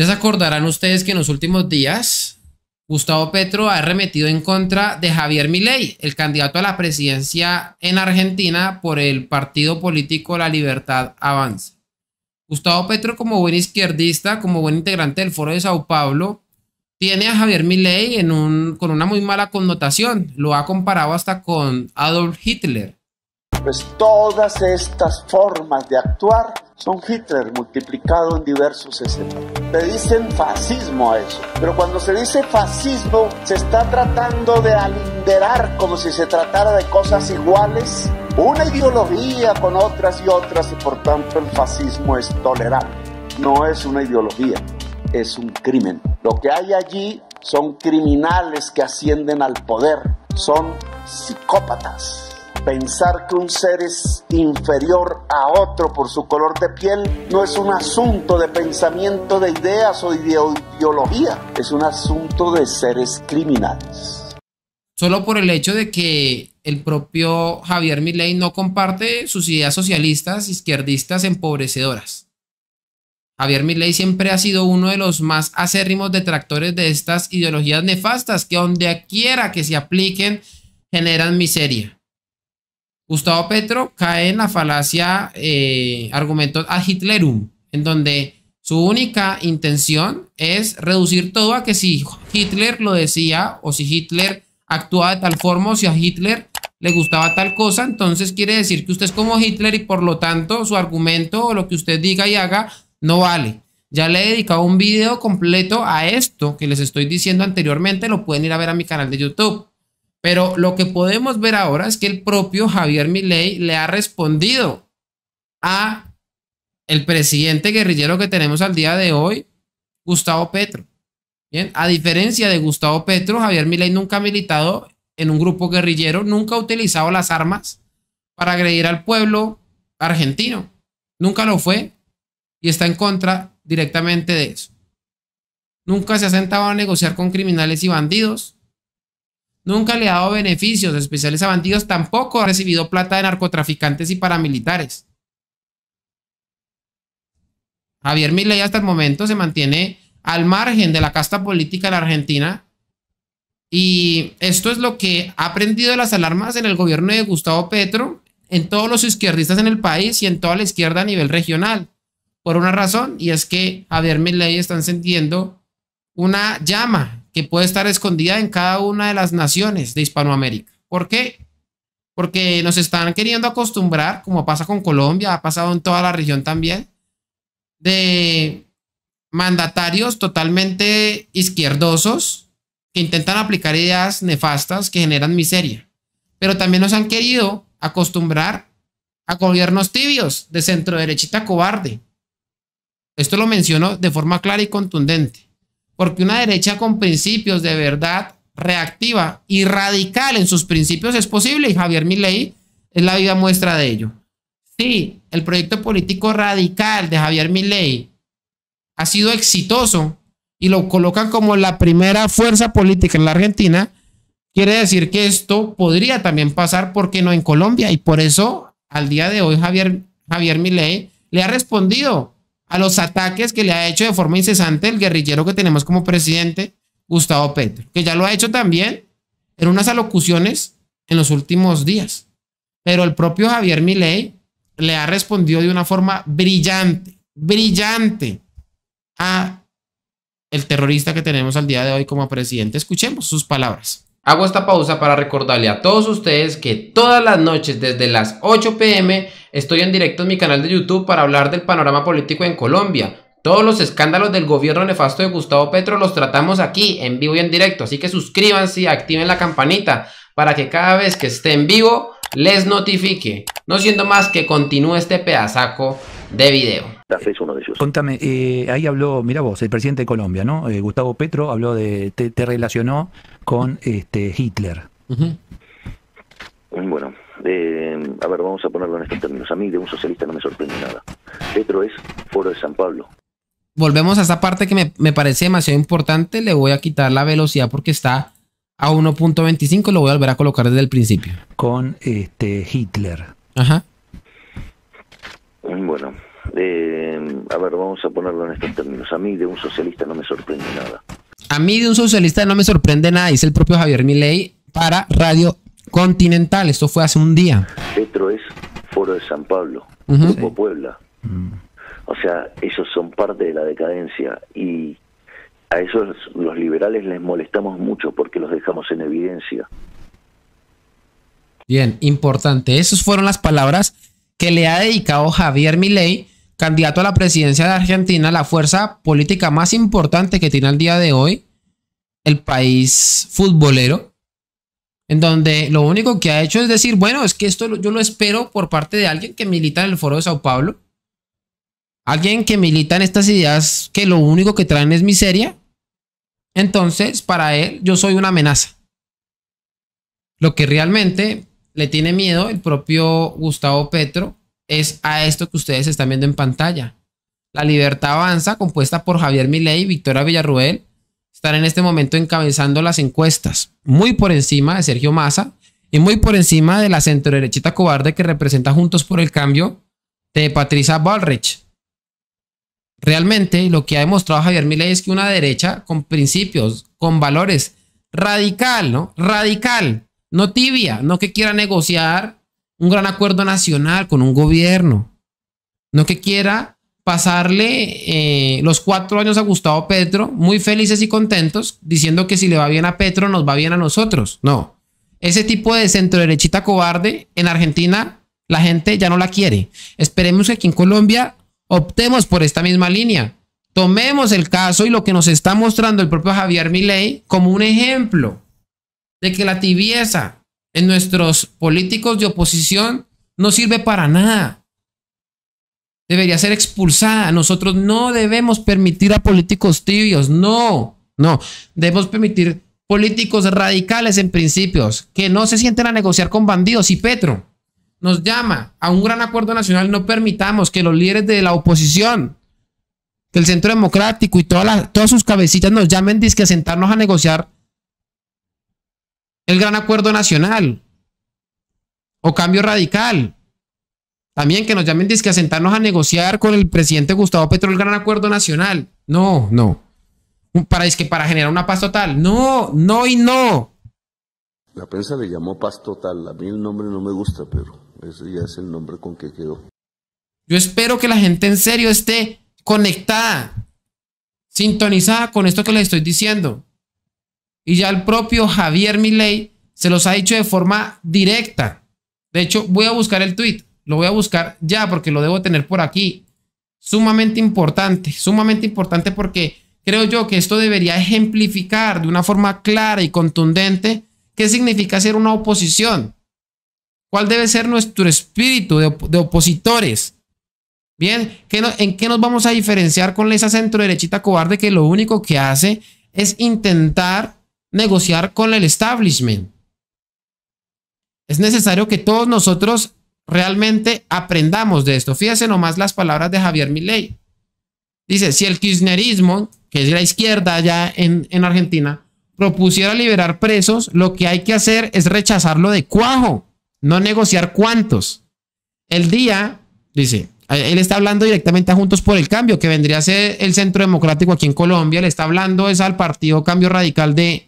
Ya se acordarán ustedes que en los últimos días Gustavo Petro ha remetido en contra de Javier Milei, el candidato a la presidencia en Argentina por el partido político La Libertad Avanza. Gustavo Petro, como buen izquierdista, como buen integrante del Foro de Sao Paulo, tiene a Javier Milei en un, con una muy mala connotación. Lo ha comparado hasta con Adolf Hitler. Pues todas estas formas de actuar son Hitler multiplicado en diversos escenarios. Le dicen fascismo a eso, pero cuando se dice fascismo se está tratando de alinderar como si se tratara de cosas iguales, una ideología con otras y otras y por tanto el fascismo es tolerable. No es una ideología, es un crimen. Lo que hay allí son criminales que ascienden al poder, son psicópatas. Pensar que un ser es inferior a otro por su color de piel no es un asunto de pensamiento de ideas o de ideología, es un asunto de seres criminales. Solo por el hecho de que el propio Javier Milei no comparte sus ideas socialistas, izquierdistas, empobrecedoras. Javier Milei siempre ha sido uno de los más acérrimos detractores de estas ideologías nefastas que donde quiera que se apliquen generan miseria. Gustavo Petro cae en la falacia eh, argumentos ad Hitlerum, en donde su única intención es reducir todo a que si Hitler lo decía o si Hitler actuaba de tal forma o si a Hitler le gustaba tal cosa, entonces quiere decir que usted es como Hitler y por lo tanto su argumento o lo que usted diga y haga no vale. Ya le he dedicado un video completo a esto que les estoy diciendo anteriormente, lo pueden ir a ver a mi canal de YouTube. Pero lo que podemos ver ahora es que el propio Javier Milei le ha respondido a el presidente guerrillero que tenemos al día de hoy, Gustavo Petro. Bien, a diferencia de Gustavo Petro, Javier Milei nunca ha militado en un grupo guerrillero, nunca ha utilizado las armas para agredir al pueblo argentino. Nunca lo fue y está en contra directamente de eso. Nunca se ha sentado a negociar con criminales y bandidos Nunca le ha dado beneficios especiales a bandidos, tampoco ha recibido plata de narcotraficantes y paramilitares. Javier Milei hasta el momento se mantiene al margen de la casta política de la Argentina y esto es lo que ha prendido las alarmas en el gobierno de Gustavo Petro, en todos los izquierdistas en el país y en toda la izquierda a nivel regional. Por una razón, y es que Javier Milei está encendiendo una llama puede estar escondida en cada una de las naciones de Hispanoamérica. ¿Por qué? Porque nos están queriendo acostumbrar, como pasa con Colombia, ha pasado en toda la región también, de mandatarios totalmente izquierdosos que intentan aplicar ideas nefastas que generan miseria. Pero también nos han querido acostumbrar a gobiernos tibios de centro derechita cobarde. Esto lo menciono de forma clara y contundente. Porque una derecha con principios de verdad reactiva y radical en sus principios es posible y Javier Milei es la vida muestra de ello. Sí, el proyecto político radical de Javier Milei ha sido exitoso y lo colocan como la primera fuerza política en la Argentina, quiere decir que esto podría también pasar, porque no en Colombia? Y por eso al día de hoy Javier, Javier Milei le ha respondido a los ataques que le ha hecho de forma incesante el guerrillero que tenemos como presidente, Gustavo Petro, que ya lo ha hecho también en unas alocuciones en los últimos días. Pero el propio Javier Milei le ha respondido de una forma brillante, brillante a el terrorista que tenemos al día de hoy como presidente. Escuchemos sus palabras. Hago esta pausa para recordarle a todos ustedes que todas las noches desde las 8 pm estoy en directo en mi canal de YouTube para hablar del panorama político en Colombia. Todos los escándalos del gobierno nefasto de Gustavo Petro los tratamos aquí en vivo y en directo, así que suscríbanse y activen la campanita para que cada vez que esté en vivo les notifique. No siendo más que continúe este pedazaco de video. uno de Contame, eh, ahí habló, mira vos, el presidente de Colombia, ¿no? Eh, Gustavo Petro habló de, te, relacionó con este, Hitler. Bueno, eh, a ver, vamos a ponerlo en estos términos. A mí de un socialista no me sorprende nada. Petro es Foro de San Pablo. Volvemos a esa parte que me, parece demasiado importante. Le voy a quitar la velocidad porque está a 1.25. Lo voy a volver a colocar desde el principio. Con este, Hitler. Ajá. Bueno, eh, a ver, vamos a ponerlo en estos términos. A mí de un socialista no me sorprende nada. A mí de un socialista no me sorprende nada, dice el propio Javier Milei para Radio Continental. Esto fue hace un día. Petro es Foro de San Pablo, Grupo Puebla. O sea, esos son parte de la decadencia y a esos los liberales les molestamos mucho porque los dejamos en evidencia. Bien, importante. Esas fueron las palabras que le ha dedicado Javier Milei, candidato a la presidencia de Argentina, la fuerza política más importante que tiene al día de hoy el país futbolero, en donde lo único que ha hecho es decir, bueno, es que esto yo lo espero por parte de alguien que milita en el Foro de Sao Paulo, alguien que milita en estas ideas que lo único que traen es miseria, entonces para él yo soy una amenaza. Lo que realmente le tiene miedo el propio Gustavo Petro es a esto que ustedes están viendo en pantalla. La Libertad Avanza, compuesta por Javier Milei y Victoria Villarruel, están en este momento encabezando las encuestas, muy por encima de Sergio Massa y muy por encima de la centroderechita cobarde que representa Juntos por el Cambio de Patricia Ballrich. Realmente lo que ha demostrado Javier Milei es que una derecha con principios, con valores, radical, ¿no? Radical, no tibia, no que quiera negociar un gran acuerdo nacional con un gobierno, no que quiera pasarle eh, los cuatro años a Gustavo Petro muy felices y contentos, diciendo que si le va bien a Petro, nos va bien a nosotros. No, ese tipo de centro derechita cobarde en Argentina, la gente ya no la quiere. Esperemos que aquí en Colombia optemos por esta misma línea. Tomemos el caso y lo que nos está mostrando el propio Javier Milei como un ejemplo de que la tibieza en nuestros políticos de oposición no sirve para nada. Debería ser expulsada. Nosotros no debemos permitir a políticos tibios. No, no. Debemos permitir políticos radicales en principios que no se sienten a negociar con bandidos. Y Petro nos llama a un gran acuerdo nacional. No permitamos que los líderes de la oposición que el Centro Democrático y todas, todas sus cabecitas nos llamen a sentarnos a negociar el gran acuerdo nacional o cambio radical. También que nos llamen disque a sentarnos a negociar con el presidente Gustavo Petro el gran acuerdo nacional. No, no. Para, para generar una paz total. No, no y no. La prensa le llamó paz total. A mí el nombre no me gusta, pero ese ya es el nombre con que quedó. Yo espero que la gente en serio esté conectada, sintonizada con esto que les estoy diciendo y ya el propio Javier Milei se los ha dicho de forma directa. De hecho, voy a buscar el tweet, lo voy a buscar ya porque lo debo tener por aquí. Sumamente importante, sumamente importante porque creo yo que esto debería ejemplificar de una forma clara y contundente qué significa ser una oposición. ¿Cuál debe ser nuestro espíritu de, opositores? Bien, ¿en qué nos vamos a diferenciar con esa centro derechita cobarde que lo único que hace es intentar negociar con el establishment. Es necesario que todos nosotros realmente aprendamos de esto. fíjense nomás las palabras de Javier Milei. Dice, si el kirchnerismo, que es la izquierda allá en, en Argentina, propusiera liberar presos, lo que hay que hacer es rechazarlo de cuajo, no negociar cuántos. El día, dice, él está hablando directamente a Juntos por el Cambio, que vendría a ser el Centro Democrático aquí en Colombia, le está hablando es al Partido Cambio Radical de,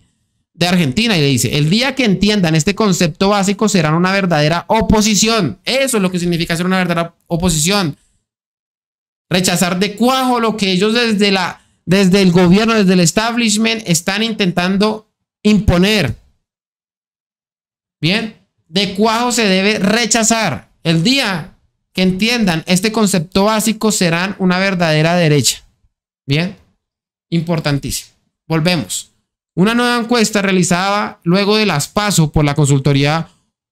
de Argentina y le dice, el día que entiendan este concepto básico serán una verdadera oposición. Eso es lo que significa ser una verdadera oposición. Rechazar de cuajo lo que ellos desde, la, desde el gobierno, desde el establishment, están intentando imponer. Bien, de cuajo se debe rechazar. El día que entiendan este concepto básico serán una verdadera derecha. Bien, importantísimo. Volvemos. Una nueva encuesta realizada luego de las PASO por la consultoría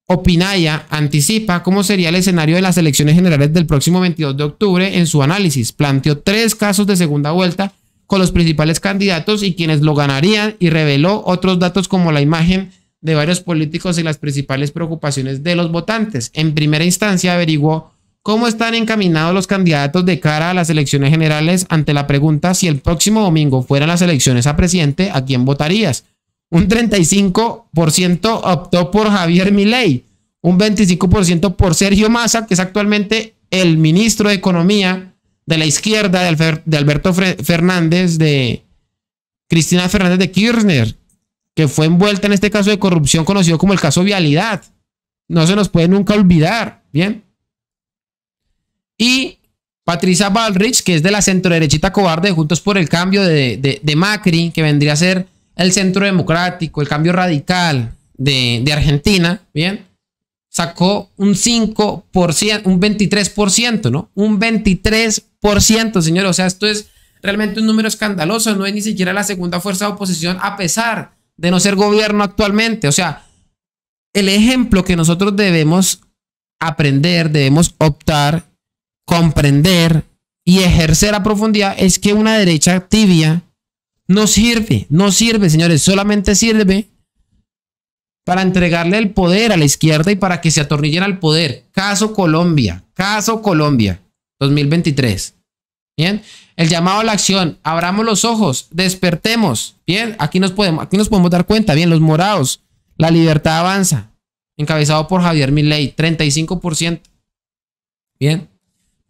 Opinaya anticipa cómo sería el escenario de las elecciones generales del próximo 22 de octubre en su análisis. Planteó tres casos de segunda vuelta con los principales candidatos y quienes lo ganarían y reveló otros datos como la imagen de varios políticos y las principales preocupaciones de los votantes. En primera instancia averiguó ¿Cómo están encaminados los candidatos de cara a las elecciones generales ante la pregunta si el próximo domingo fueran las elecciones a presidente, ¿a quién votarías? Un 35% optó por Javier Milei, un 25% por Sergio Massa, que es actualmente el ministro de Economía de la izquierda de Alberto Fernández, de Cristina Fernández de Kirchner, que fue envuelta en este caso de corrupción conocido como el caso Vialidad. No se nos puede nunca olvidar, ¿bien? y Patricia Balrich, que es de la centro derechita cobarde, Juntos por el Cambio de, Macri, que vendría a ser el centro democrático, el cambio radical de, de Argentina, ¿bien? Sacó un 5%, un 23%, ¿no? Un 23%, señores. O sea, esto es realmente un número escandaloso. No es ni siquiera la segunda fuerza de oposición, a pesar de no ser gobierno actualmente. O sea, el ejemplo que nosotros debemos aprender, debemos optar comprender y ejercer a profundidad es que una derecha tibia no sirve, no sirve, señores, solamente sirve para entregarle el poder a la izquierda y para que se atornillen al poder. Caso Colombia, caso Colombia, 2023. Bien, el llamado a la acción, abramos los ojos, despertemos. Bien, aquí nos podemos, aquí nos podemos dar cuenta. Bien, los morados, la libertad avanza, encabezado por Javier Milei, 35%. Bien,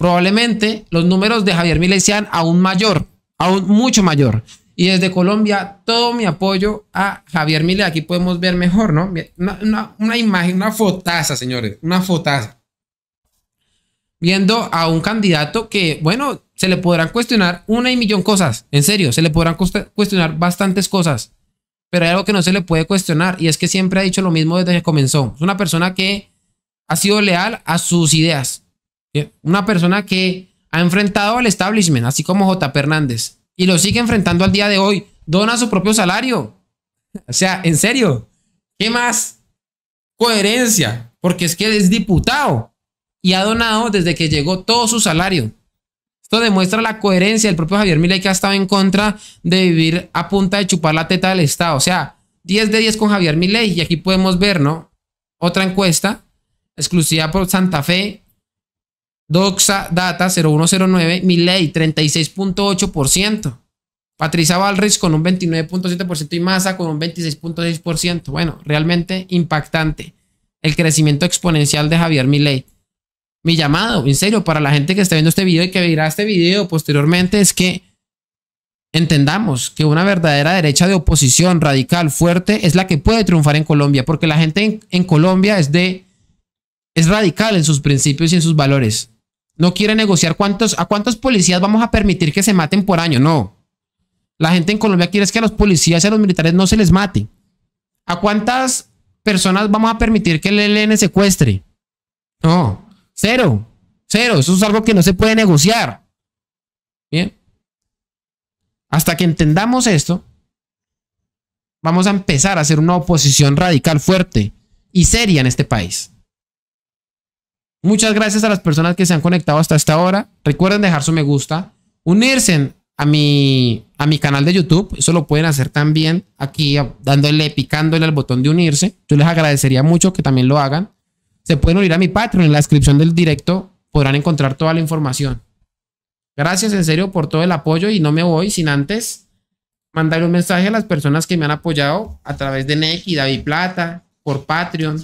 probablemente los números de Javier Milei sean aún mayor, aún mucho mayor. Y desde Colombia, todo mi apoyo a Javier Milei. Aquí podemos ver mejor, ¿no? Una, una, imagen, una fotaza, señores, una fotaza. Viendo a un candidato que, bueno, se le podrán cuestionar una y millón cosas. En serio, se le podrán cuestionar bastantes cosas. Pero hay algo que no se le puede cuestionar y es que siempre ha dicho lo mismo desde que comenzó. Es una persona que ha sido leal a sus ideas, eh, una persona que ha enfrentado al establishment, así como J. Fernández, y lo sigue enfrentando al día de hoy. Dona su propio salario. O sea, en serio, ¿qué más coherencia? Porque es que es diputado y ha donado desde que llegó todo su salario. Esto demuestra la coherencia del propio Javier Milei que ha estado en contra de vivir a punta de chupar la teta del Estado. O sea, 10 de 10 con Javier Milei. Y aquí podemos ver, ¿no? Otra encuesta exclusiva por Santa Fe Doxa Data 0109, Miley 36.8%. Patricia Valriz con un 29.7% y Massa con un 26.6%. Bueno, realmente impactante el crecimiento exponencial de Javier Miley. Mi llamado, en serio, para la gente que está viendo este video y que verá este video posteriormente es que entendamos que una verdadera derecha de oposición radical fuerte es la que puede triunfar en Colombia, porque la gente en, en Colombia es de es radical en sus principios y en sus valores no quiere negociar cuántos, a cuántos policías vamos a permitir que se maten por año. No. La gente en Colombia quiere que a los policías y a los militares no se les mate. ¿A cuántas personas vamos a permitir que el ELN secuestre? No. Cero. Cero. Eso es algo que no se puede negociar. Bien. Hasta que entendamos esto, vamos a empezar a hacer una oposición radical fuerte y seria en este país. Muchas gracias a las personas que se han conectado hasta esta hora. Recuerden dejar su me gusta, unirse a mi, a mi canal de YouTube. Eso lo pueden hacer también aquí dándole, picándole al botón de unirse. Yo les agradecería mucho que también lo hagan. Se pueden unir a mi Patreon. En la descripción del directo podrán encontrar toda la información. Gracias en serio por todo el apoyo y no me voy sin antes mandar un mensaje a las personas que me han apoyado a través de Nek y David Plata, por Patreon,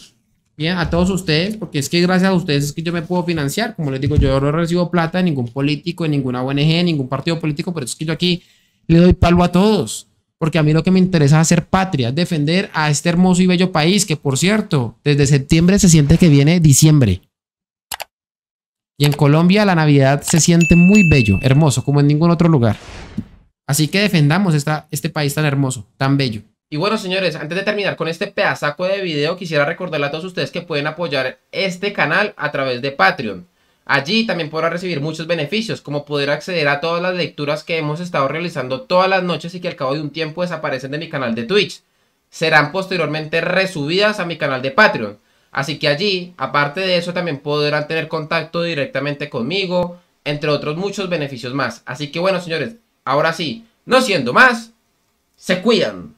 Bien, a todos ustedes, porque es que gracias a ustedes es que yo me puedo financiar. Como les digo, yo no recibo plata de ningún político, de ninguna ONG, de ningún partido político, pero es que yo aquí le doy palo a todos. Porque a mí lo que me interesa es hacer patria, defender a este hermoso y bello país, que por cierto, desde septiembre se siente que viene diciembre. Y en Colombia la Navidad se siente muy bello, hermoso, como en ningún otro lugar. Así que defendamos este país tan hermoso, tan bello. Y bueno, señores, antes de terminar con este pedazaco de video, quisiera recordarle a todos ustedes que pueden apoyar este canal a través de Patreon. Allí también podrán recibir muchos beneficios, como poder acceder a todas las lecturas que hemos estado realizando todas las noches y que al cabo de un tiempo desaparecen de mi canal de Twitch. Serán posteriormente resubidas a mi canal de Patreon. Así que allí, aparte de eso, también podrán tener contacto directamente conmigo, entre otros muchos beneficios más. Así que bueno, señores, ahora sí, no siendo más, se cuidan.